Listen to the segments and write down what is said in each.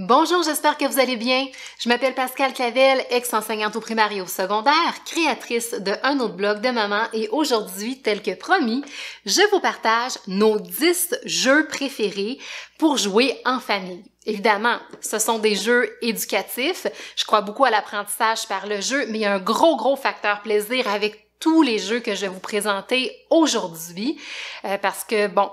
Bonjour, j'espère que vous allez bien. Je m'appelle Pascal Clavel, ex-enseignante au primaire et au secondaire, créatrice de un autre blog de maman et aujourd'hui, tel que promis, je vous partage nos 10 jeux préférés pour jouer en famille. Évidemment, ce sont des jeux éducatifs. Je crois beaucoup à l'apprentissage par le jeu, mais il y a un gros, gros facteur plaisir avec tous les jeux que je vais vous présenter aujourd'hui euh, parce que, bon,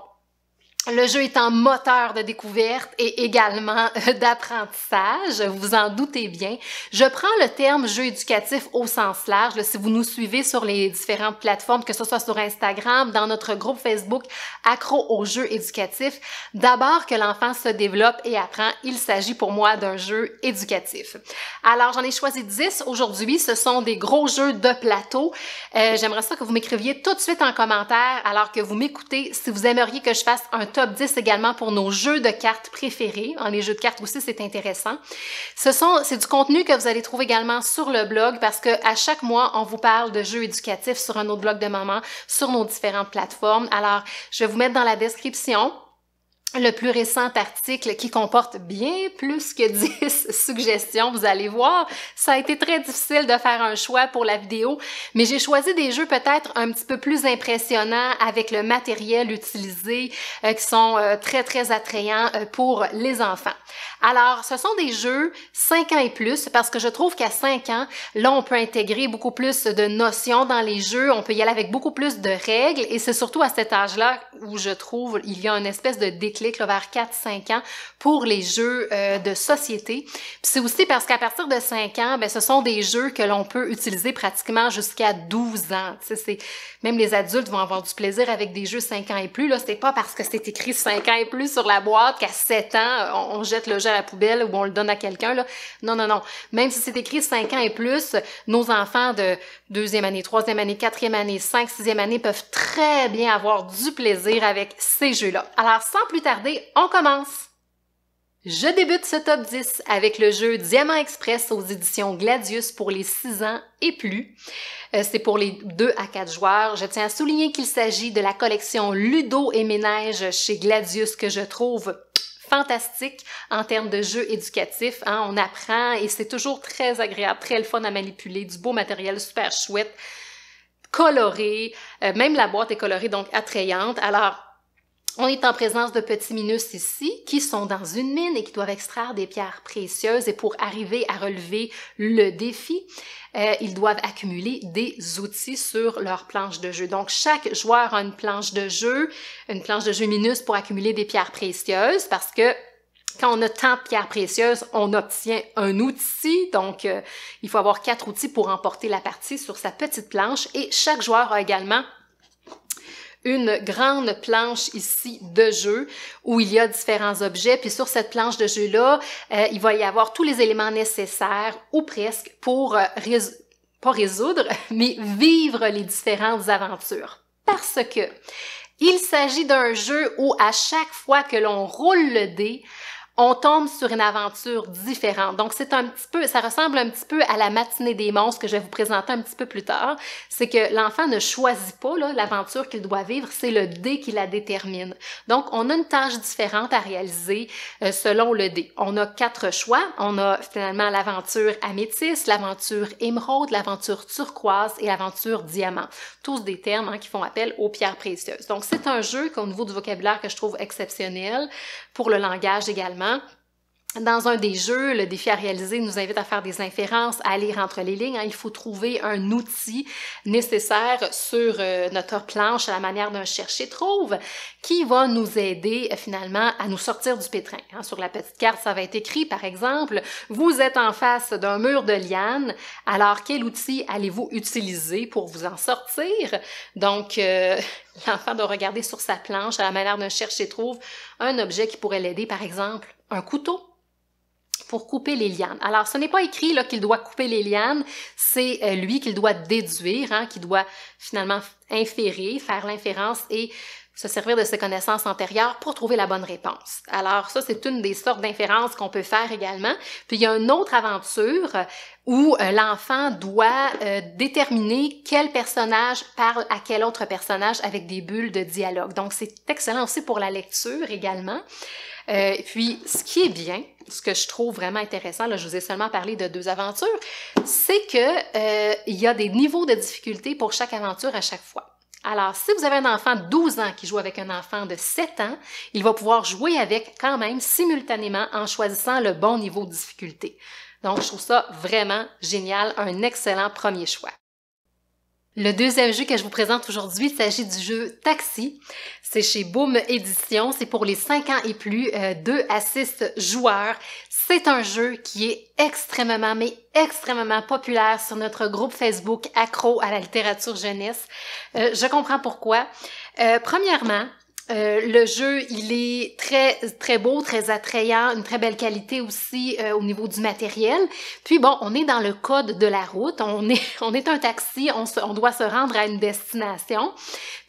le jeu est un moteur de découverte et également euh, d'apprentissage, vous vous en doutez bien. Je prends le terme jeu éducatif au sens large. si vous nous suivez sur les différentes plateformes, que ce soit sur Instagram, dans notre groupe Facebook Accro aux jeux éducatifs, d'abord que l'enfant se développe et apprend, il s'agit pour moi d'un jeu éducatif. Alors, j'en ai choisi 10 aujourd'hui. Ce sont des gros jeux de plateau. Euh, j'aimerais ça que vous m'écriviez tout de suite en commentaire alors que vous m'écoutez si vous aimeriez que je fasse un top 10 également pour nos jeux de cartes préférés. Hein, les jeux de cartes aussi, c'est intéressant. Ce sont, c'est du contenu que vous allez trouver également sur le blog parce que à chaque mois, on vous parle de jeux éducatifs sur un autre blog de maman, sur nos différentes plateformes. Alors, je vais vous mettre dans la description le plus récent article qui comporte bien plus que 10 suggestions, vous allez voir. Ça a été très difficile de faire un choix pour la vidéo, mais j'ai choisi des jeux peut-être un petit peu plus impressionnants avec le matériel utilisé euh, qui sont euh, très très attrayants euh, pour les enfants. Alors, ce sont des jeux 5 ans et plus parce que je trouve qu'à 5 ans, là on peut intégrer beaucoup plus de notions dans les jeux, on peut y aller avec beaucoup plus de règles et c'est surtout à cet âge-là où je trouve il y a une espèce de déclin vers 4-5 ans pour les jeux euh, de société. C'est aussi parce qu'à partir de 5 ans, ben, ce sont des jeux que l'on peut utiliser pratiquement jusqu'à 12 ans. C'est, même les adultes vont avoir du plaisir avec des jeux 5 ans et plus. Là, n'est pas parce que c'est écrit 5 ans et plus sur la boîte qu'à 7 ans, on, jette le jeu à la poubelle ou on le donne à quelqu'un. Là. Non, non, non. Même si c'est écrit 5 ans et plus, nos enfants de deuxième année, troisième année, quatrième année, 5, 6e année peuvent très bien avoir du plaisir avec ces jeux-là. Alors, sans plus tarder, on commence! Je débute ce top 10 avec le jeu Diamant Express aux éditions Gladius pour les 6 ans et plus. Euh, c'est pour les 2 à 4 joueurs. Je tiens à souligner qu'il s'agit de la collection Ludo et Ménage chez Gladius que je trouve fantastique en termes de jeu éducatif. Hein. On apprend et c'est toujours très agréable, très le fun à manipuler, du beau matériel super chouette, coloré. Euh, même la boîte est colorée, donc attrayante. Alors, on est en présence de petits minus ici qui sont dans une mine et qui doivent extraire des pierres précieuses et pour arriver à relever le défi, euh, ils doivent accumuler des outils sur leur planche de jeu. Donc chaque joueur a une planche de jeu, une planche de jeu minus pour accumuler des pierres précieuses parce que quand on a tant de pierres précieuses, on obtient un outil. Donc, euh, il faut avoir quatre outils pour emporter la partie sur sa petite planche. Et chaque joueur a également une grande planche ici de jeu où il y a différents objets. Puis sur cette planche de jeu-là, euh, il va y avoir tous les éléments nécessaires ou presque pour euh, pas résoudre, mais vivre les différentes aventures. Parce que il s'agit d'un jeu où à chaque fois que l'on roule le dé, on tombe sur une aventure différente. Donc, c'est un petit peu, ça ressemble un petit peu à la matinée des monstres que je vais vous présenter un petit peu plus tard. C'est que l'enfant ne choisit pas l'aventure qu'il doit vivre, c'est le dé qui la détermine. Donc, on a une tâche différente à réaliser euh, selon le dé. On a quatre choix. On a finalement l'aventure améthyste, l'aventure émeraude, l'aventure turquoise et l'aventure diamant. Tous des termes hein, qui font appel aux pierres précieuses. Donc, c'est un jeu qu'au niveau du vocabulaire que je trouve exceptionnel pour le langage également dans un des jeux, le défi à réaliser nous invite à faire des inférences, à lire entre les lignes. Hein. Il faut trouver un outil nécessaire sur euh, notre planche à la manière d'un chercher-trouve qui va nous aider euh, finalement à nous sortir du pétrin. Hein. Sur la petite carte, ça va être écrit par exemple, vous êtes en face d'un mur de liane, alors quel outil allez-vous utiliser pour vous en sortir? Donc, euh, l'enfant doit regarder sur sa planche à la manière d'un chercher-trouve un objet qui pourrait l'aider par exemple un couteau pour couper les lianes. Alors, ce n'est pas écrit là qu'il doit couper les lianes, c'est euh, lui qu'il doit déduire, hein, qui doit finalement inférer, faire l'inférence et se servir de ses connaissances antérieures pour trouver la bonne réponse. Alors ça, c'est une des sortes d'inférences qu'on peut faire également. Puis il y a une autre aventure euh, où euh, l'enfant doit euh, déterminer quel personnage parle à quel autre personnage avec des bulles de dialogue. Donc c'est excellent aussi pour la lecture également. puis ce qui est bien, ce que je trouve vraiment intéressant, là, je vous ai seulement parlé de deux aventures, c'est que il y a des niveaux de difficulté pour chaque aventure à chaque fois. Alors, si vous avez un enfant de 12 ans qui joue avec un enfant de 7 ans, il va pouvoir jouer avec quand même simultanément en choisissant le bon niveau de difficulté. Donc, je trouve ça vraiment génial, un excellent premier choix. Le deuxième jeu que je vous présente aujourd'hui, il s'agit du jeu Taxi. C'est chez Boom Édition. C'est pour les 5 ans et plus, 2 euh, à 6 joueurs. C'est un jeu qui est extrêmement, mais extrêmement populaire sur notre groupe Facebook accro à la littérature jeunesse. Euh, je comprends pourquoi. Euh, premièrement, euh, le jeu, il est très très beau, très attrayant, une très belle qualité aussi euh, au niveau du matériel. Puis bon, on est dans le code de la route, on est on est un taxi, on, doit se rendre à une destination.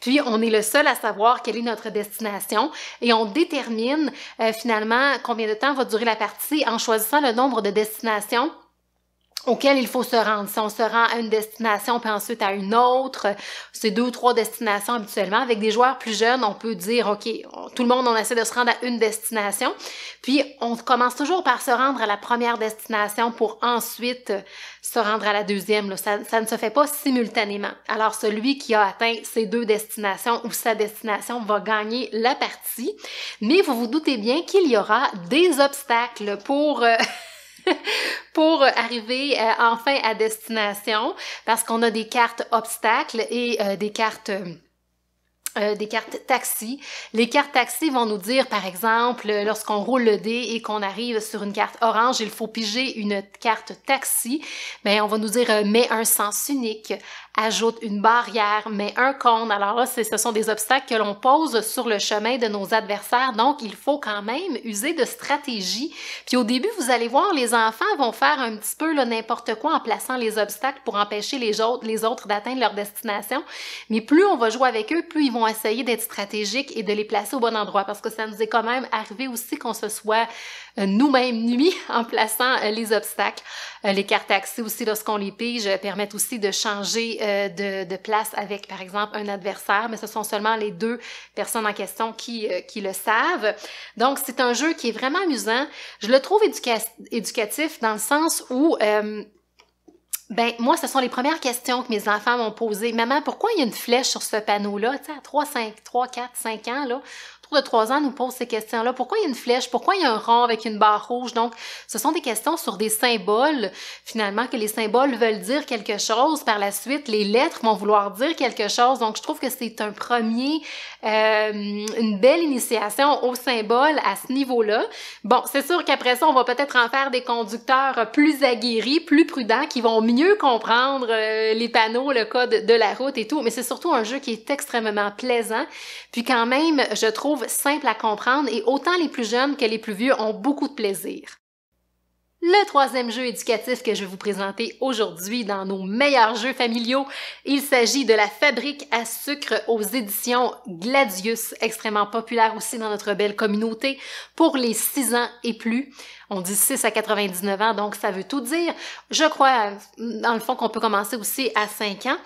Puis on est le seul à savoir quelle est notre destination et on détermine euh, finalement combien de temps va durer la partie en choisissant le nombre de destinations auquel il faut se rendre. Si on se rend à une destination, puis ensuite à une autre, c'est deux ou trois destinations habituellement. Avec des joueurs plus jeunes, on peut dire, OK, tout le monde, on essaie de se rendre à une destination. Puis on commence toujours par se rendre à la première destination pour ensuite se rendre à la deuxième. Ça, ne se fait pas simultanément. Alors celui qui a atteint ces deux destinations ou sa destination va gagner la partie. Mais vous vous doutez bien qu'il y aura des obstacles pour... Euh, pour arriver euh, enfin à destination parce qu'on a des cartes obstacles et euh, des cartes euh, des cartes taxis. Les cartes taxis vont nous dire, par exemple, lorsqu'on roule le dé et qu'on arrive sur une carte orange, il faut piger une carte taxi. Mais ben, on va nous dire, mets un sens unique, ajoute une barrière, met un cône. Alors là, ce sont des obstacles que l'on pose sur le chemin de nos adversaires. Donc, il faut quand même user de stratégie. Puis au début, vous allez voir, les enfants vont faire un petit peu n'importe quoi en plaçant les obstacles pour empêcher les autres, les autres d'atteindre leur destination. Mais plus on va jouer avec eux, plus ils vont essayer d'être stratégiques et de les placer au bon endroit. Parce que ça nous est quand même arrivé aussi qu'on se soit euh, nous-mêmes nuits en plaçant euh, les obstacles. Euh, les cartes axées aussi, lorsqu'on les pige, permettent aussi de changer euh, de, place avec, par exemple, un adversaire, mais ce sont seulement les deux personnes en question qui, euh, qui le savent. Donc, c'est un jeu qui est vraiment amusant. Je le trouve éducatif dans le sens où euh, ben, moi, ce sont les premières questions que mes enfants m'ont posées. Maman, pourquoi il y a une flèche sur ce panneau-là? Tu sais, à 3, 5, 3, 4, 5 ans, là, de trois ans nous pose ces questions-là. Pourquoi il y a une flèche? Pourquoi il y a un rond avec une barre rouge? Donc, ce sont des questions sur des symboles, finalement, que les symboles veulent dire quelque chose. Par la suite, les lettres vont vouloir dire quelque chose. Donc, je trouve que c'est un premier euh, une belle initiation au symbole à ce niveau-là. Bon, c'est sûr qu'après ça, on va peut-être en faire des conducteurs plus aguerris, plus prudents, qui vont mieux comprendre euh, les panneaux, le code de la route et tout, mais c'est surtout un jeu qui est extrêmement plaisant, puis quand même, je trouve simple à comprendre et autant les plus jeunes que les plus vieux ont beaucoup de plaisir le troisième jeu éducatif que je vais vous présenter aujourd'hui dans nos meilleurs jeux familiaux. Il s'agit de la fabrique à sucre aux éditions Gladius, extrêmement populaire aussi dans notre belle communauté pour les 6 ans et plus. On dit 6 à 99 ans, donc ça veut tout dire. Je crois, dans le fond, qu'on peut commencer aussi à 5 ans.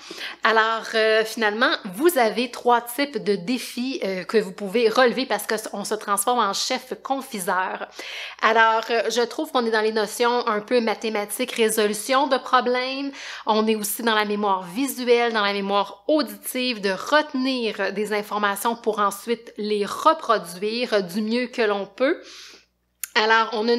Alors, euh, finalement, vous avez trois types de défis euh, que vous pouvez relever parce qu'on se transforme en chef confiseur. Alors, euh, je trouve qu'on est dans les notions un peu mathématiques, résolution de problèmes. On est aussi dans la mémoire visuelle, dans la mémoire auditive, de retenir des informations pour ensuite les reproduire du mieux que l'on peut. Alors, on a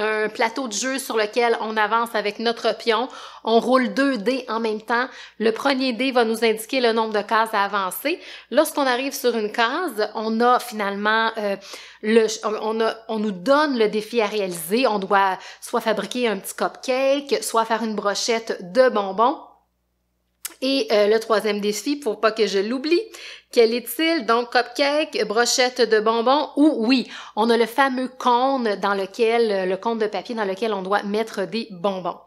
un plateau de jeu sur lequel on avance avec notre pion. On roule deux dés en même temps. Le premier dé va nous indiquer le nombre de cases à avancer. Lorsqu'on arrive sur une case, on a finalement euh, le, on, a, on nous donne le défi à réaliser. On doit soit fabriquer un petit cupcake, soit faire une brochette de bonbons. Et euh, le troisième défi, pour pas que je l'oublie, quel est-il? Donc, cupcake, brochette de bonbons ou oui, on a le fameux cône dans lequel, le cône de papier dans lequel on doit mettre des bonbons.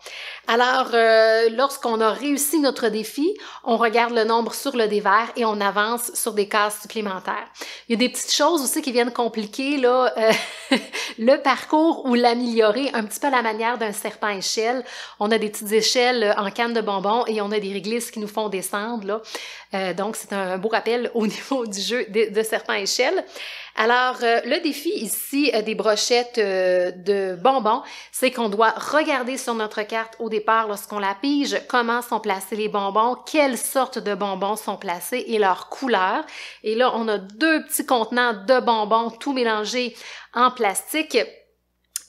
Alors, euh, lorsqu'on a réussi notre défi, on regarde le nombre sur le dévers et on avance sur des cases supplémentaires. Il y a des petites choses aussi qui viennent compliquer là, euh, le parcours ou l'améliorer un petit peu à la manière d'un serpent échelle. On a des petites échelles en canne de bonbons et on a des réglisses qui nous font descendre. Là. Euh, donc, c'est un beau rappel au niveau du jeu de, certains échelles. Alors, euh, le défi ici euh, des brochettes euh, de bonbons, c'est qu'on doit regarder sur notre carte au départ lorsqu'on la pige comment sont placés les bonbons, quelles sortes de bonbons sont placés et leur couleur. Et là, on a deux petits contenants de bonbons tout mélangés en plastique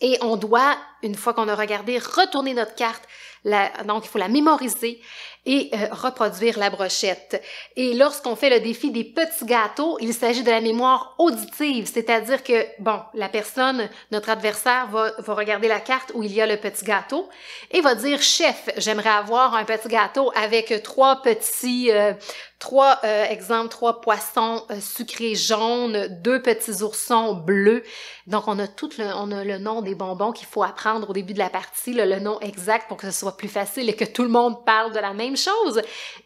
et on doit, une fois qu'on a regardé, retourner notre carte donc, il faut la mémoriser et euh, reproduire la brochette. Et lorsqu'on fait le défi des petits gâteaux, il s'agit de la mémoire auditive, c'est-à-dire que, bon, la personne, notre adversaire, va, regarder la carte où il y a le petit gâteau et va dire, chef, j'aimerais avoir un petit gâteau avec trois petits, euh, trois, euh, exemple, trois poissons sucrés jaunes, deux petits oursons bleus. Donc, on a tout le, on a le nom des bonbons qu'il faut apprendre au début de la partie, le nom exact pour que ce soit plus facile et que tout le monde parle de la même chose.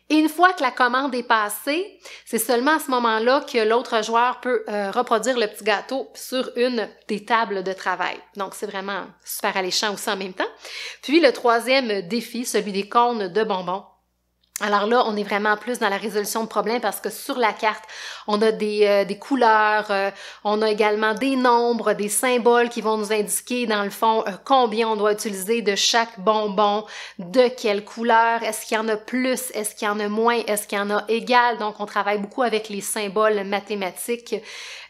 une fois que la commande est passée, c'est seulement à ce moment-là que l'autre joueur peut euh, reproduire le petit gâteau sur une des tables de travail. Donc, c'est vraiment super alléchant aussi en même temps. Puis, le troisième défi, celui des cornes de bonbons. Alors là, on est vraiment plus dans la résolution de problèmes parce que sur la carte, on a des, euh, des couleurs, euh, on a également des nombres, des symboles qui vont nous indiquer dans le fond euh, combien on doit utiliser de chaque bonbon, de quelle couleur, est-ce qu'il y en a plus, est-ce qu'il y en a moins, est-ce qu'il y en a égal. Donc on travaille beaucoup avec les symboles mathématiques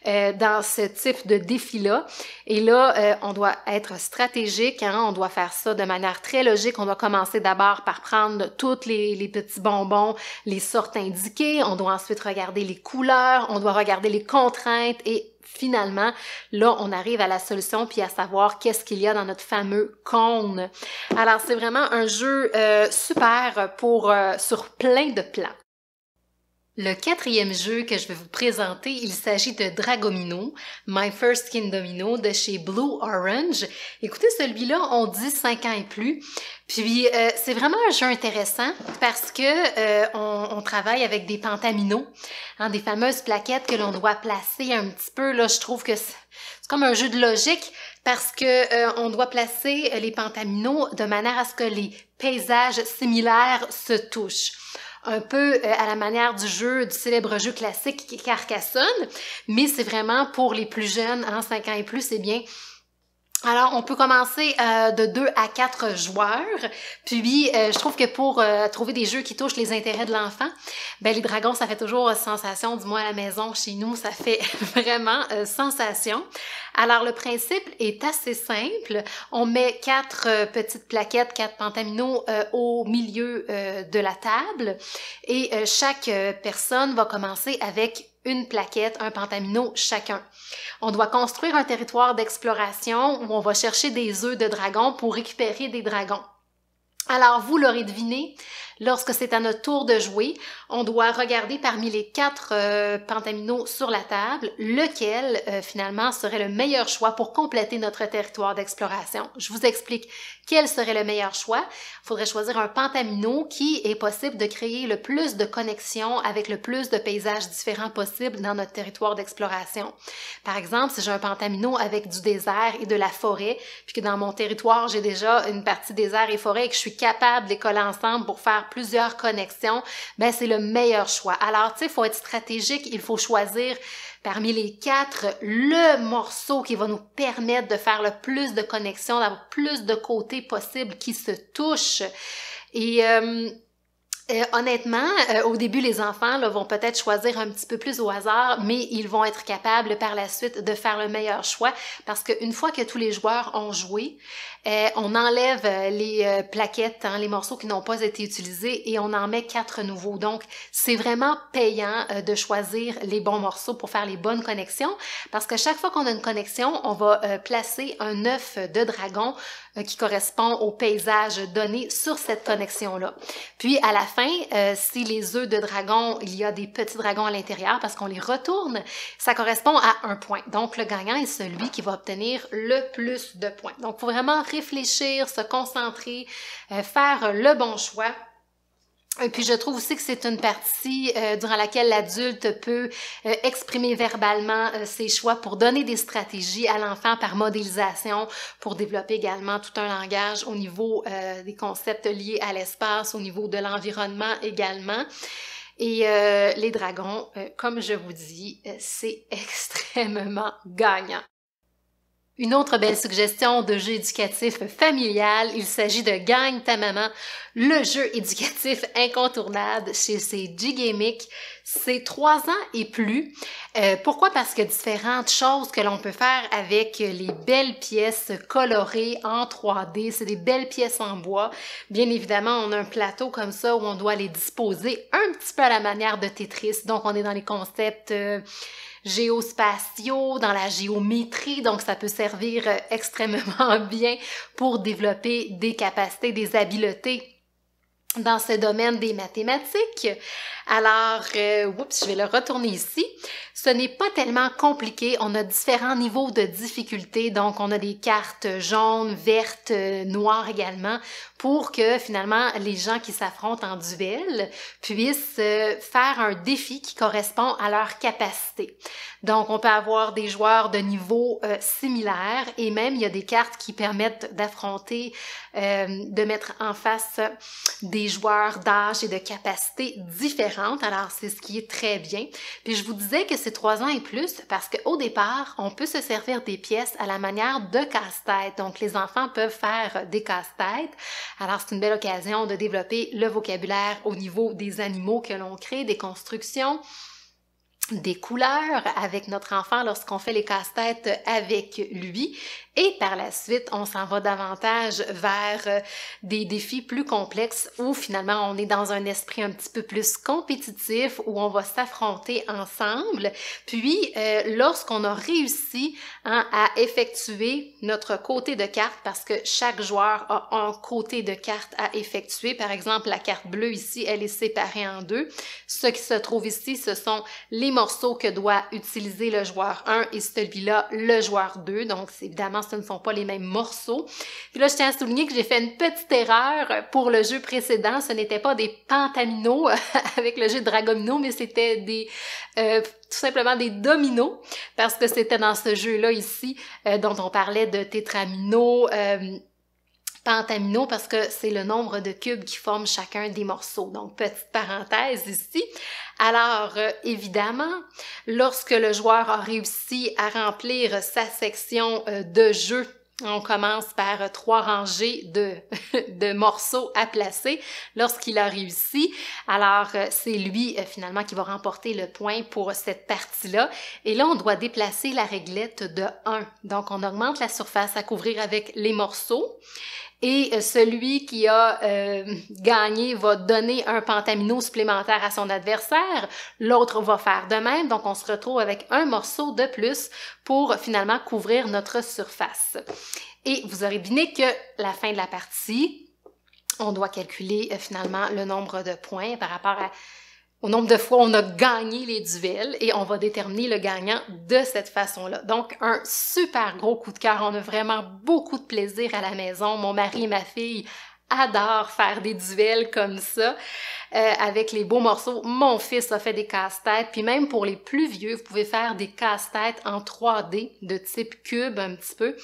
dans ce type de défi-là. Et là, on doit être stratégique, hein. on doit faire ça de manière très logique. On doit commencer d'abord par prendre toutes les, les petites bonbons les sortes indiquées, on doit ensuite regarder les couleurs, on doit regarder les contraintes et finalement, là, on arrive à la solution puis à savoir qu'est-ce qu'il y a dans notre fameux cône. Alors, c'est vraiment un jeu euh, super pour euh, sur plein de plans. Le quatrième jeu que je vais vous présenter, il s'agit de Dragomino, My First Domino de chez Blue Orange. Écoutez, celui-là, on dit 5 ans et plus. Puis euh, c'est vraiment un jeu intéressant parce que euh, on, travaille avec des pentaminos, hein, des fameuses plaquettes que l'on doit placer un petit peu. Là, je trouve que c'est comme un jeu de logique parce que euh, on doit placer les pentaminos de manière à ce que les paysages similaires se touchent un peu euh, à la manière du jeu, du célèbre jeu classique Carcassonne, mais c'est vraiment pour les plus jeunes, en 5 ans et plus, c'est bien. Alors, on peut commencer euh, de 2 à 4 joueurs. Puis, euh, je trouve que pour trouver des jeux qui touchent les intérêts de l'enfant, ben, les dragons, ça fait toujours sensation, du moins à la maison, chez nous, ça fait vraiment sensation. Alors, le principe est assez simple. On met quatre euh, petites plaquettes, quatre pentaminos euh, au milieu euh, de la table et chaque personne va commencer avec une plaquette, un pantamino chacun. On doit construire un territoire d'exploration où on va chercher des œufs de dragon pour récupérer des dragons. Alors, vous l'aurez deviné, Lorsque c'est à notre tour de jouer, on doit regarder parmi les quatre euh, pantaminos sur la table lequel euh, finalement serait le meilleur choix pour compléter notre territoire d'exploration. Je vous explique quel serait le meilleur choix. Il faudrait choisir un pentamino qui est possible de créer le plus de connexions avec le plus de paysages différents possibles dans notre territoire d'exploration. Par exemple, si j'ai un pantamino avec du désert et de la forêt, puis que dans mon territoire, j'ai déjà une partie désert et forêt et que je suis capable de les coller ensemble pour faire plusieurs connexions, ben c'est le meilleur choix. Alors, tu sais, faut être stratégique, il faut choisir parmi les quatre le morceau qui va nous permettre de faire le plus de connexions, d'avoir plus de côtés possibles qui se touchent. Et euh, euh, honnêtement, euh, au début, les enfants vont peut-être choisir un petit peu plus au hasard, mais ils vont être capables par la suite de faire le meilleur choix parce qu'une fois que tous les joueurs ont joué, euh, on enlève les plaquettes, hein, les morceaux qui n'ont pas été utilisés et on en met quatre nouveaux. Donc, c'est vraiment payant de choisir les bons morceaux pour faire les bonnes connexions parce que chaque fois qu'on a une connexion, on va placer un œuf de dragon euh, qui correspond au paysage donné sur cette connexion-là. Puis à la fin, euh, si les œufs de dragon, il y a des petits dragons à l'intérieur parce qu'on les retourne, ça correspond à un point. Donc le gagnant est celui qui va obtenir le plus de points. Donc faut vraiment réfléchir, se concentrer, euh, faire le bon choix puis je trouve aussi que c'est une partie euh, durant laquelle l'adulte peut euh, exprimer verbalement euh, ses choix pour donner des stratégies à l'enfant par modélisation, pour développer également tout un langage au niveau des concepts liés à l'espace, au niveau de l'environnement également. Et les dragons, comme je vous dis, c'est extrêmement gagnant. Une autre belle suggestion de jeu éducatif familial, il s'agit de Gagne ta maman, le jeu éducatif incontournable chez ces Gigamic. C'est trois ans et plus. Euh, pourquoi? Parce que différentes choses que l'on peut faire avec les belles pièces colorées en 3D, c'est des belles pièces en bois. Bien évidemment, on a un plateau comme ça où on doit les disposer un petit peu à la manière de Tetris. Donc, on est dans les concepts... Euh, géospatiaux, dans la géométrie, donc ça peut servir euh, extrêmement bien pour développer des capacités, des habiletés dans ce domaine des mathématiques. Alors, euh, oups, je vais le retourner ici. Ce n'est pas tellement compliqué. On a différents niveaux de difficulté. Donc, on a des cartes jaunes, vertes, euh, noires également, pour que finalement les gens qui s'affrontent en duel puissent euh, faire un défi qui correspond à leur capacité. Donc, on peut avoir des joueurs de niveau similaires et même il y a des cartes qui permettent d'affronter, de mettre en face des joueurs d'âge et de capacités différentes. Alors, c'est ce qui est très bien. Puis je vous disais que c'est trois ans et plus parce qu'au départ, on peut se servir des pièces à la manière de casse-tête. Donc, les enfants peuvent faire des casse-têtes. Alors, c'est une belle occasion de développer le vocabulaire au niveau des animaux que l'on crée, des constructions des couleurs avec notre enfant lorsqu'on fait les casse-têtes avec lui. Et par la suite, on s'en va davantage vers euh, des défis plus complexes où finalement on est dans un esprit un petit peu plus compétitif, où on va s'affronter ensemble. Puis, euh, lorsqu'on a réussi hein, à effectuer notre côté de carte, parce que chaque joueur a un côté de carte à effectuer, par exemple la carte bleue ici, elle est séparée en deux. Ce qui se trouve ici, ce sont les morceaux que doit utiliser le joueur 1 et celui-là, le joueur 2. Donc, évidemment, ce ne sont pas les mêmes morceaux. Puis là, je tiens à souligner que j'ai fait une petite erreur pour le jeu précédent. Ce n'était pas des pantaminos avec le jeu Dragomino, mais c'était des euh, tout simplement des dominos, parce que c'était dans ce jeu-là ici euh, dont on parlait de tétramino. Euh, pantaminos, parce que c'est le nombre de cubes qui forment chacun des morceaux. Donc, petite parenthèse ici. Alors, euh, évidemment, lorsque le joueur a réussi à remplir sa section euh, de jeu, on commence par euh, trois rangées de, de morceaux à placer lorsqu'il a réussi. Alors, c'est lui finalement qui va remporter le point pour cette partie-là. Et là, on doit déplacer la réglette de 1. Donc, on augmente la surface à couvrir avec les morceaux et euh, celui qui a euh, gagné va donner un pantamino supplémentaire à son adversaire, l'autre va faire de même, donc on se retrouve avec un morceau de plus pour finalement couvrir notre surface. Et vous aurez deviné que la fin de la partie, on doit calculer euh, finalement le nombre de points par rapport à au nombre de fois on a gagné les duels et on va déterminer le gagnant de cette façon-là. Donc, un super gros coup de cœur. On a vraiment beaucoup de plaisir à la maison. Mon mari et ma fille adorent faire des duels comme ça euh, avec les beaux morceaux. Mon fils a fait des casse-têtes. Puis même pour les plus vieux, vous pouvez faire des casse-têtes en 3D de type cube un petit peu.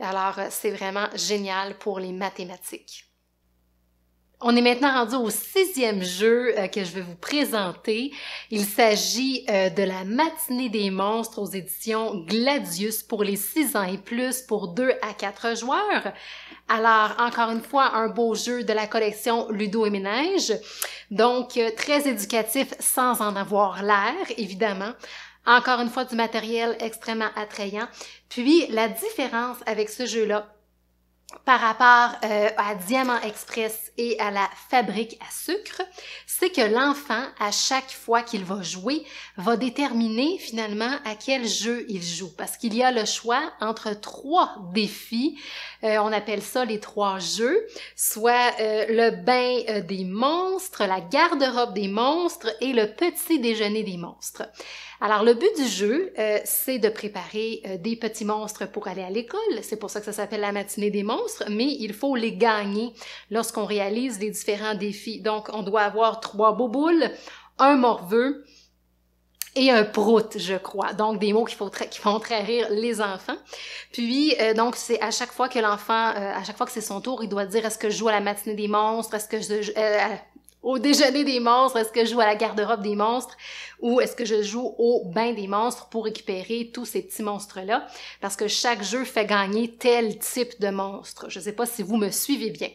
Alors, euh, c'est vraiment génial pour les mathématiques. On est maintenant rendu au sixième jeu euh, que je vais vous présenter. Il s'agit euh, de la matinée des monstres aux éditions Gladius pour les 6 ans et plus pour 2 à 4 joueurs. Alors, encore une fois, un beau jeu de la collection Ludo et Ménage. Donc, euh, très éducatif sans en avoir l'air, évidemment. Encore une fois, du matériel extrêmement attrayant. Puis, la différence avec ce jeu-là, par rapport euh, à Diamant Express et à la fabrique à sucre, c'est que l'enfant, à chaque fois qu'il va jouer, va déterminer finalement à quel jeu il joue, parce qu'il y a le choix entre trois défis, euh, on appelle ça les trois jeux, soit euh, le bain des monstres, la garde-robe des monstres et le petit déjeuner des monstres. Alors le but du jeu, c'est de préparer des petits monstres pour aller à l'école, c'est pour ça que ça s'appelle la matinée des monstres, mais il faut les gagner lorsqu'on réalise les différents défis. Donc, on doit avoir trois boboules, un morveux, et un prout, je crois. Donc des mots qui font très, qui rire les enfants. Puis euh, donc c'est à chaque fois que l'enfant, euh, à chaque fois que c'est son tour, il doit dire est-ce que je joue à la matinée des monstres, est-ce que je, euh, au déjeuner des monstres, est-ce que je joue à la garde-robe des monstres ou est-ce que je joue au bain des monstres pour récupérer tous ces petits monstres-là? Parce que chaque jeu fait gagner tel type de monstre. Je ne sais pas si vous me suivez bien.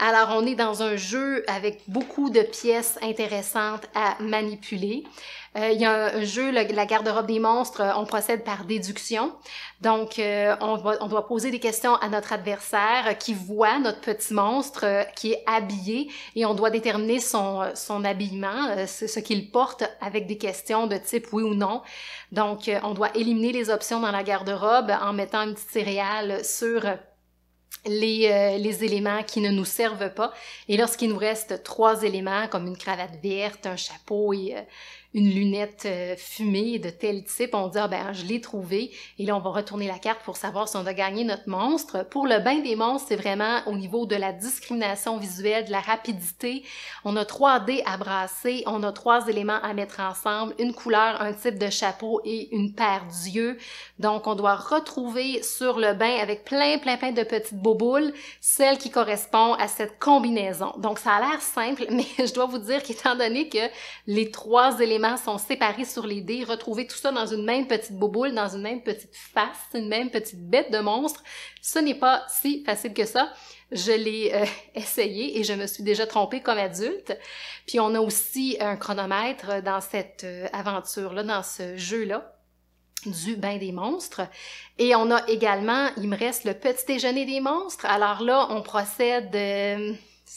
Alors, on est dans un jeu avec beaucoup de pièces intéressantes à manipuler. Euh, il y a un, jeu, la garde-robe des monstres, euh, on procède par déduction. Donc, euh, on, on, doit poser des questions à notre adversaire euh, qui voit notre petit monstre qui est habillé et on doit déterminer son, son habillement, ce qu'il porte avec des questions de type oui ou non. Donc, on doit éliminer les options dans la garde-robe en mettant une petite céréale sur euh, les, éléments qui ne nous servent pas. Et lorsqu'il nous reste trois éléments, comme une cravate verte, un chapeau et, euh, une lunette euh, fumée de tel type, on dit ah ben je l'ai trouvé et là on va retourner la carte pour savoir si on a gagner notre monstre. Pour le bain des monstres, c'est vraiment au niveau de la discrimination visuelle, de la rapidité. On a trois dés à brasser, on a trois éléments à mettre ensemble, une couleur, un type de chapeau et une paire d'yeux. Donc on doit retrouver sur le bain avec plein plein plein de petites boboules celle qui correspond à cette combinaison. Donc ça a l'air simple, mais je dois vous dire qu'étant donné que les trois éléments sont séparés sur les dés, retrouver tout ça dans une même petite boboule, dans une même petite face, une même petite bête de monstre, ce n'est pas si facile que ça. Je l'ai euh, essayé et je me suis déjà trompée comme adulte. Puis on a aussi un chronomètre dans cette euh, aventure-là, dans ce jeu-là du bain des monstres. Et on a également, il me reste le petit déjeuner des monstres. Alors là, on procède, euh,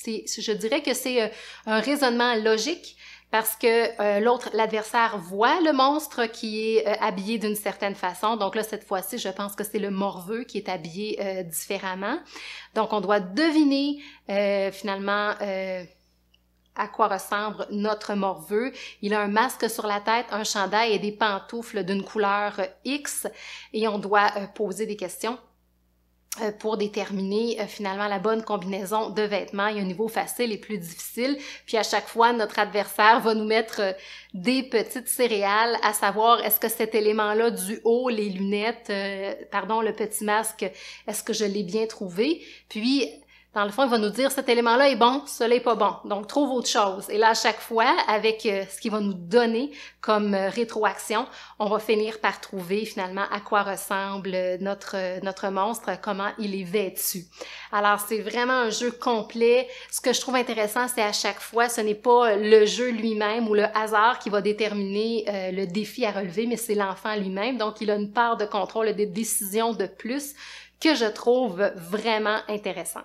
je dirais que c'est un raisonnement logique parce que euh, l'autre, l'adversaire voit le monstre qui est euh, habillé d'une certaine façon. Donc là, cette fois-ci, je pense que c'est le morveux qui est habillé euh, différemment. Donc on doit deviner finalement à quoi ressemble notre morveux. Il a un masque sur la tête, un chandail et des pantoufles d'une couleur X et on doit poser des questions euh, pour déterminer euh, finalement la bonne combinaison de vêtements. Il y a un niveau facile et plus difficile. Puis à chaque fois, notre adversaire va nous mettre euh, des petites céréales, à savoir est-ce que cet élément-là du haut, les lunettes, pardon, le petit masque, est-ce que je l'ai bien trouvé? Puis dans le fond, il va nous dire cet élément-là est bon, cela est pas bon. Donc, trouve autre chose. Et là, à chaque fois, avec euh, ce qu'il va nous donner comme euh, rétroaction, on va finir par trouver finalement à quoi ressemble euh, notre, notre monstre, comment il est vêtu. Alors, c'est vraiment un jeu complet. Ce que je trouve intéressant, c'est à chaque fois, ce n'est pas le jeu lui-même ou le hasard qui va déterminer le défi à relever, mais c'est l'enfant lui-même. Donc, il a une part de contrôle et des décisions de plus que je trouve vraiment intéressante.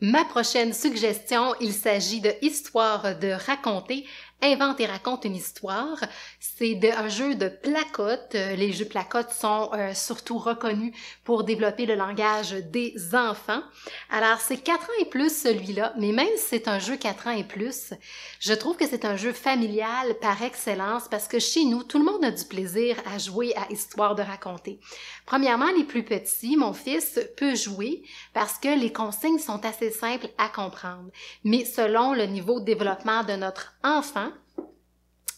Ma prochaine suggestion, il s'agit de Histoire de raconter invente et raconte une histoire. C'est un jeu de placotte. Euh, les jeux placotte sont euh, surtout reconnus pour développer le langage des enfants. Alors, c'est 4 ans et plus celui-là, mais même si c'est un jeu 4 ans et plus, je trouve que c'est un jeu familial par excellence parce que chez nous, tout le monde a du plaisir à jouer à Histoire de raconter. Premièrement, les plus petits, mon fils peut jouer parce que les consignes sont assez simples à comprendre. Mais selon le niveau de développement de notre enfant,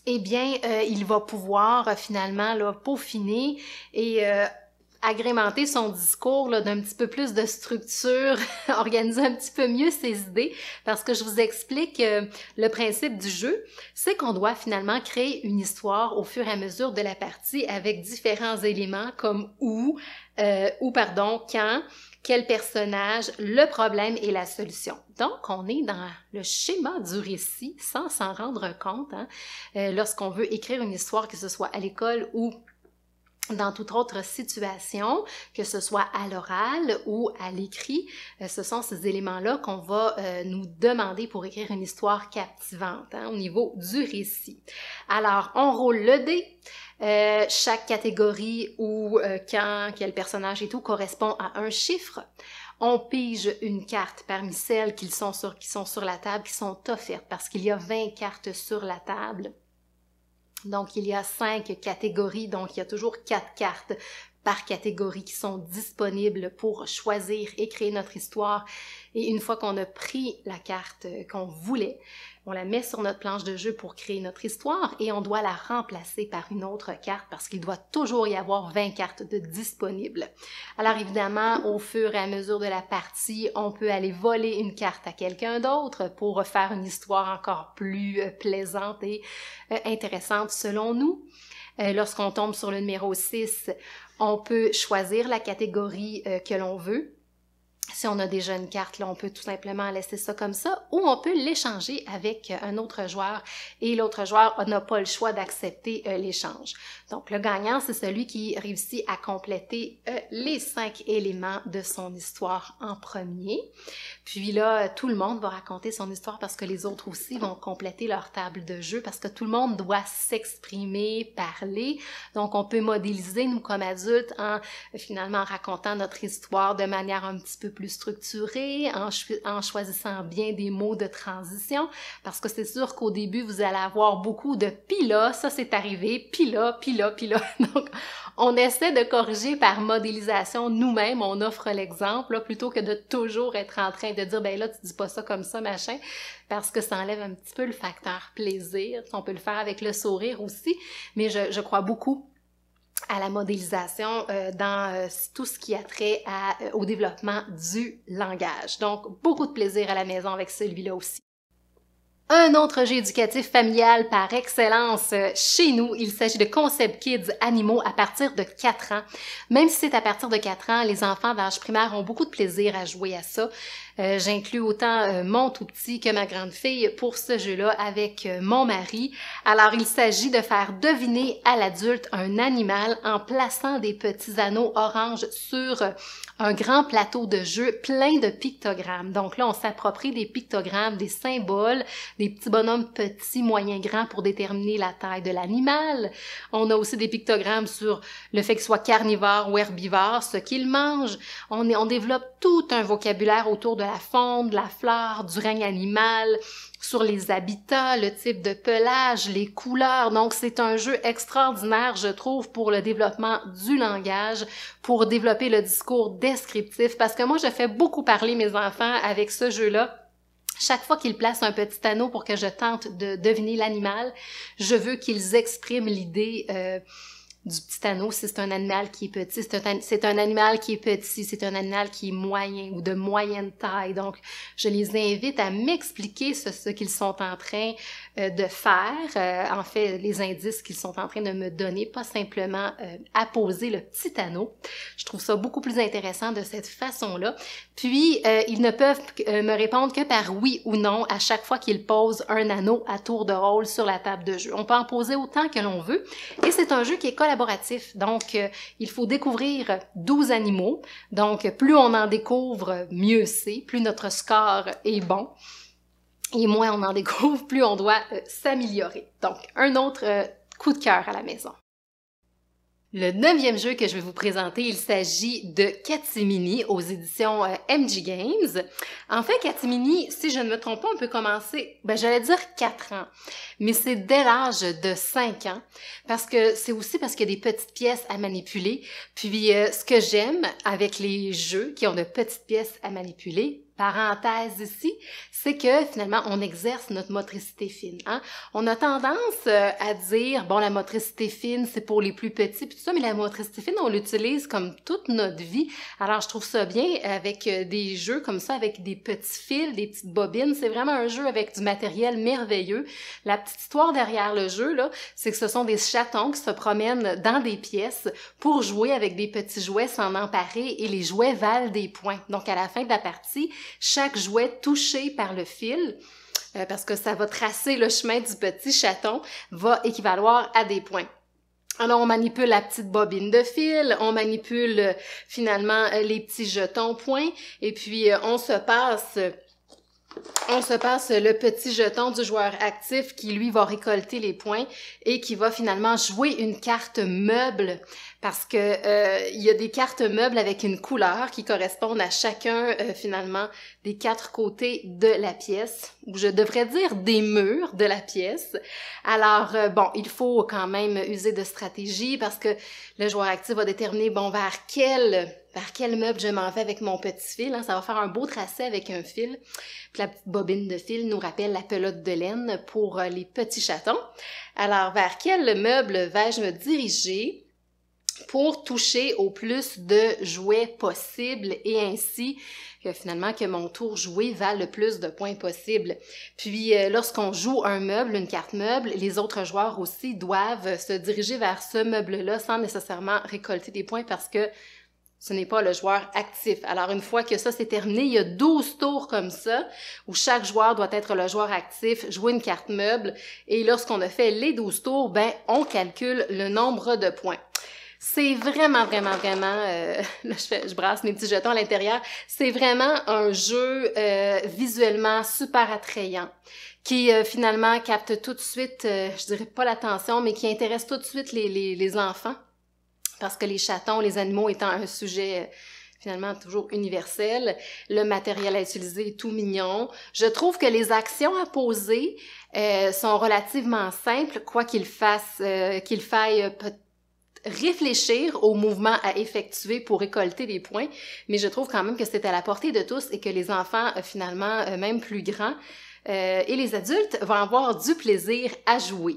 eh bien, euh, il va pouvoir euh, finalement là, peaufiner et euh, agrémenter son discours d'un petit peu plus de structure, organiser un petit peu mieux ses idées, parce que je vous explique euh, le principe du jeu, c'est qu'on doit finalement créer une histoire au fur et à mesure de la partie avec différents éléments comme où, euh, ou pardon, quand, quel personnage, le problème et la solution. Donc, on est dans le schéma du récit sans s'en rendre compte. Hein. Euh, lorsqu'on veut écrire une histoire, que ce soit à l'école ou dans toute autre situation, que ce soit à l'oral ou à l'écrit, euh, ce sont ces éléments-là qu'on va euh, nous demander pour écrire une histoire captivante hein, au niveau du récit. Alors, on roule le dé. Euh, chaque catégorie ou quand, quel personnage et tout correspond à un chiffre. On pige une carte parmi celles qui sont qui sont sur la table, qui sont offertes, parce qu'il y a 20 cartes sur la table. Donc, il y a cinq catégories, donc il y a toujours quatre cartes par catégorie qui sont disponibles pour choisir et créer notre histoire. Et une fois qu'on a pris la carte euh, qu'on voulait, on la met sur notre planche de jeu pour créer notre histoire et on doit la remplacer par une autre carte parce qu'il doit toujours y avoir 20 cartes de disponibles. Alors évidemment, au fur et à mesure de la partie, on peut aller voler une carte à quelqu'un d'autre pour faire une histoire encore plus euh, plaisante et euh, intéressante selon nous. Euh, lorsqu'on tombe sur le numéro 6, on peut choisir la catégorie que l'on veut si on a déjà une carte, là, on peut tout simplement laisser ça comme ça ou on peut l'échanger avec euh, un autre joueur et l'autre joueur n'a pas le choix d'accepter euh, l'échange. Donc, le gagnant, c'est celui qui réussit à compléter euh, les cinq éléments de son histoire en premier. Puis là, tout le monde va raconter son histoire parce que les autres aussi vont compléter leur table de jeu parce que tout le monde doit s'exprimer, parler. Donc, on peut modéliser, nous, comme adultes, en finalement racontant notre histoire de manière un petit peu plus plus structuré, en, choisissant bien des mots de transition, parce que c'est sûr qu'au début, vous allez avoir beaucoup de pila, ça c'est arrivé, pila, pila, pila. Donc, on essaie de corriger par modélisation nous-mêmes, on offre l'exemple, plutôt que de toujours être en train de dire, ben là, tu dis pas ça comme ça, machin, parce que ça enlève un petit peu le facteur plaisir. On peut le faire avec le sourire aussi, mais je, je crois beaucoup à la modélisation euh, dans euh, tout ce qui a trait euh, au développement du langage. Donc, beaucoup de plaisir à la maison avec celui-là aussi. Un autre jeu éducatif familial par excellence chez nous, il s'agit de Concept Kids Animaux à partir de 4 ans. Même si c'est à partir de 4 ans, les enfants d'âge primaire ont beaucoup de plaisir à jouer à ça. Euh, j'inclus autant euh, mon tout petit que ma grande fille pour ce jeu-là avec euh, mon mari. Alors, il s'agit de faire deviner à l'adulte un animal en plaçant des petits anneaux orange sur un grand plateau de jeu plein de pictogrammes. Donc là, on s'approprie des pictogrammes, des symboles, des petits bonhommes petits, moyens, grands pour déterminer la taille de l'animal. On a aussi des pictogrammes sur le fait qu'il soit carnivore ou herbivore, ce qu'il mange. On, développe tout un vocabulaire autour de la faune, la flore, du règne animal, sur les habitats, le type de pelage, les couleurs. Donc, c'est un jeu extraordinaire, je trouve, pour le développement du langage, pour développer le discours descriptif, parce que moi, je fais beaucoup parler mes enfants avec ce jeu-là. Chaque fois qu'ils placent un petit anneau pour que je tente de deviner l'animal, je veux qu'ils expriment l'idée. Euh, du petit anneau si c'est un animal qui est petit. C'est un, animal qui est petit, c'est un animal qui est moyen ou de moyenne taille. Donc, je les invite à m'expliquer ce, ce qu'ils sont en train euh, de faire, euh, en fait les indices qu'ils sont en train de me donner, pas simplement euh, à poser le petit anneau. Je trouve ça beaucoup plus intéressant de cette façon-là. Puis, ils ne peuvent me répondre que par oui ou non à chaque fois qu'ils posent un anneau à tour de rôle sur la table de jeu. On peut en poser autant que l'on veut et c'est un jeu qui est collaboratif. Donc, il faut découvrir 12 animaux. Donc, plus on en découvre, mieux c'est, plus notre score est bon et moins on en découvre, plus on doit euh, s'améliorer. Donc, un autre euh, coup de cœur à la maison. Le neuvième jeu que je vais vous présenter, il s'agit de Catimini aux éditions euh, MG Games. En fait, Catimini, si je ne me trompe pas, on peut commencer, ben, j'allais dire 4 ans, mais c'est dès l'âge de 5 ans, parce que c'est aussi parce qu'il y a des petites pièces à manipuler. Puis, ce que j'aime avec les jeux qui ont de petites pièces à manipuler, parenthèse ici, c'est que finalement, on exerce notre motricité fine. Hein? On a tendance euh, à dire, bon, la motricité fine, c'est pour les plus petits, puis tout ça, mais la motricité fine, on l'utilise comme toute notre vie. Alors, je trouve ça bien avec euh, des jeux comme ça, avec des petits fils, des petites bobines. C'est vraiment un jeu avec du matériel merveilleux. La petite histoire derrière le jeu, là, c'est que ce sont des chatons qui se promènent dans des pièces pour jouer avec des petits jouets, s'en emparer, et les jouets valent des points. Donc, à la fin de la partie, chaque jouet touché par le fil, euh, parce que ça va tracer le chemin du petit chaton, va équivaloir à des points. Alors, on manipule la petite bobine de fil, on manipule euh, finalement euh, les petits jetons points, et puis on se passe... On se passe le petit jeton du joueur actif qui, lui, va récolter les points et qui va finalement jouer une carte meuble parce que euh, il y a des cartes meubles avec une couleur qui correspondent à chacun euh, finalement des quatre côtés de la pièce, ou je devrais dire des murs de la pièce. Alors euh, bon, il faut quand même user de stratégie parce que le joueur actif va déterminer bon vers quel quel meuble je m'en vais avec mon petit fil. Hein. Ça va faire un beau tracé avec un fil. Puis la bobine de fil nous rappelle la pelote de laine pour les petits chatons. Alors, vers quel meuble vais-je me diriger? pour toucher au plus de jouets possible et ainsi finalement que mon tour joué va le plus de points possible. Puis euh, lorsqu'on joue un meuble, une carte meuble, les autres joueurs aussi doivent se diriger vers ce meuble-là sans nécessairement récolter des points parce que ce n'est pas le joueur actif. Alors une fois que ça c'est terminé, il y a 12 tours comme ça où chaque joueur doit être le joueur actif, jouer une carte meuble et lorsqu'on a fait les 12 tours, ben on calcule le nombre de points. C'est vraiment, vraiment, vraiment, euh, là, je, fais, je, brasse mes petits jetons à l'intérieur, c'est vraiment un jeu euh, visuellement super attrayant qui euh, finalement capte tout de suite, euh, je dirais pas l'attention, mais qui intéresse tout de suite les, les, les, enfants, parce que les chatons, les animaux étant un sujet euh, finalement toujours universel. Le matériel à utiliser est tout mignon. Je trouve que les actions à poser euh, sont relativement simples, quoi qu'il fasse, qu'il faille peut-être réfléchir au mouvement à effectuer pour récolter les points, mais je trouve quand même que c'est à la portée de tous et que les enfants, euh, finalement, euh, même plus grands, euh, et les adultes vont avoir du plaisir à jouer.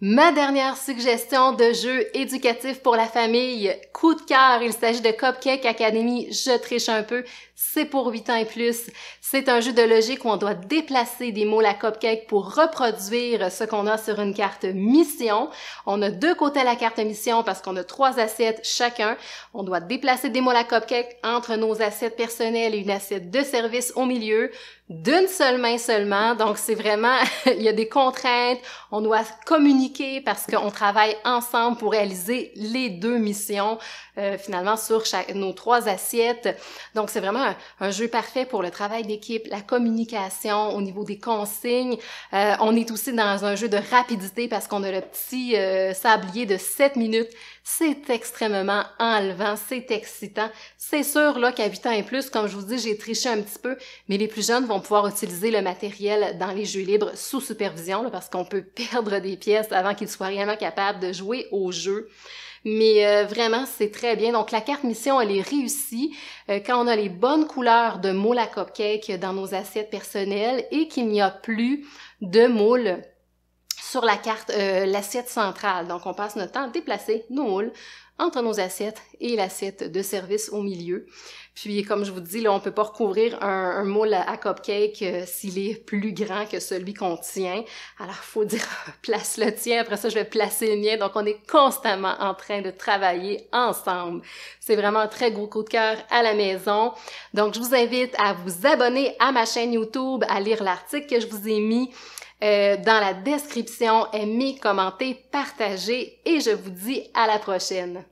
Ma dernière suggestion de jeu éducatif pour la famille, coup de cœur, il s'agit de Cupcake Academy, je triche un peu, c'est pour 8 ans et plus. C'est un jeu de logique où on doit déplacer des mots à copcake pour reproduire ce qu'on a sur une carte mission. On a deux côtés la carte mission parce qu'on a trois assiettes chacun. On doit déplacer des mots à cupcake entre nos assiettes personnelles et une assiette de service au milieu d'une seule main seulement. Donc, c'est vraiment, il y a des contraintes. On doit communiquer parce qu'on travaille ensemble pour réaliser les deux missions. Euh, finalement sur chaque, nos trois assiettes. Donc c'est vraiment un, jeu parfait pour le travail d'équipe, la communication au niveau des consignes. Euh, on est aussi dans un jeu de rapidité parce qu'on a le petit euh, sablier de 7 minutes. C'est extrêmement enlevant, c'est excitant. C'est sûr là qu'à 8 ans et plus, comme je vous dis, j'ai triché un petit peu, mais les plus jeunes vont pouvoir utiliser le matériel dans les jeux libres sous supervision là, parce qu'on peut perdre des pièces avant qu'ils soient réellement capables de jouer au jeu. Mais euh, vraiment, c'est très bien. Donc, la carte mission, elle est réussie euh, quand on a les bonnes couleurs de moules à cupcake dans nos assiettes personnelles et qu'il n'y a plus de moules sur la carte, euh, l'assiette centrale. Donc, on passe notre temps à déplacer nos moules entre nos assiettes et l'assiette de service au milieu. Puis, comme je vous dis, là, on peut pas recouvrir un, moule à, cupcake euh, s'il est plus grand que celui qu'on tient. Alors, faut dire, place le tien, après ça, je vais placer le mien. Donc, on est constamment en train de travailler ensemble. C'est vraiment un très gros coup de cœur à la maison. Donc, je vous invite à vous abonner à ma chaîne YouTube, à lire l'article que je vous ai mis. Euh, dans la description, aimez, commentez, partagez et je vous dis à la prochaine.